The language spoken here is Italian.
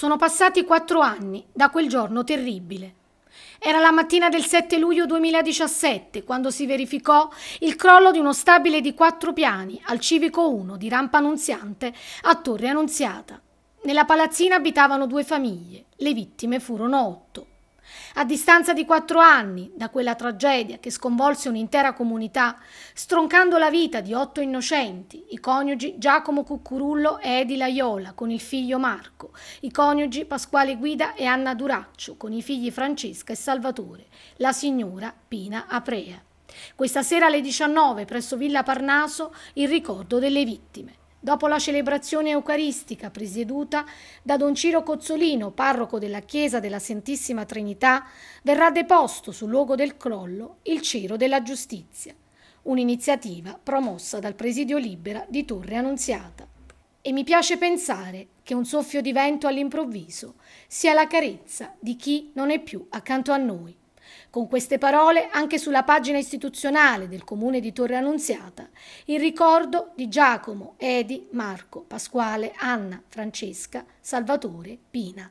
Sono passati quattro anni da quel giorno terribile. Era la mattina del 7 luglio 2017 quando si verificò il crollo di uno stabile di quattro piani al Civico 1 di Rampa Annunziante a Torre Annunziata. Nella palazzina abitavano due famiglie, le vittime furono otto. A distanza di quattro anni da quella tragedia che sconvolse un'intera comunità, stroncando la vita di otto innocenti, i coniugi Giacomo Cuccurullo e Edi Laiola con il figlio Marco, i coniugi Pasquale Guida e Anna Duraccio con i figli Francesca e Salvatore, la signora Pina Aprea. Questa sera alle 19 presso Villa Parnaso il ricordo delle vittime. Dopo la celebrazione eucaristica presieduta da Don Ciro Cozzolino, parroco della Chiesa della Santissima Trinità, verrà deposto sul luogo del crollo il Ciro della Giustizia, un'iniziativa promossa dal Presidio Libera di Torre Annunziata. E mi piace pensare che un soffio di vento all'improvviso sia la carezza di chi non è più accanto a noi. Con queste parole, anche sulla pagina istituzionale del comune di Torre Annunziata, il ricordo di Giacomo, Edi, Marco, Pasquale, Anna, Francesca, Salvatore, Pina.